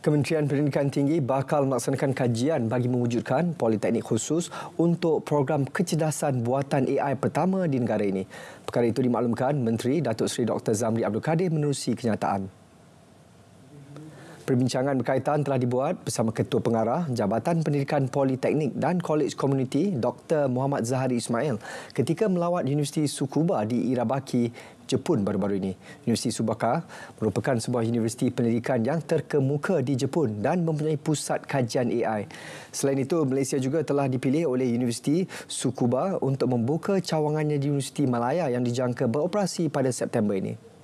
Kementerian Pendidikan Tinggi bakal melaksanakan kajian bagi mewujudkan politeknik khusus untuk program kecerdasan buatan AI pertama di negara ini. Perkara itu dimaklumkan Menteri Datuk Seri Dr. Zamri Abdul Kadir menerusi kenyataan. Perbincangan berkaitan telah dibuat bersama Ketua Pengarah Jabatan Pendidikan Politeknik dan College Community Dr. Muhammad Zahari Ismail ketika melawat Universiti Sukuba di Irabaki, Jepun baru-baru ini. Universiti Subaka merupakan sebuah universiti pendidikan yang terkemuka di Jepun dan mempunyai pusat kajian AI. Selain itu, Malaysia juga telah dipilih oleh Universiti Sukuba untuk membuka cawangannya di Universiti Malaya yang dijangka beroperasi pada September ini.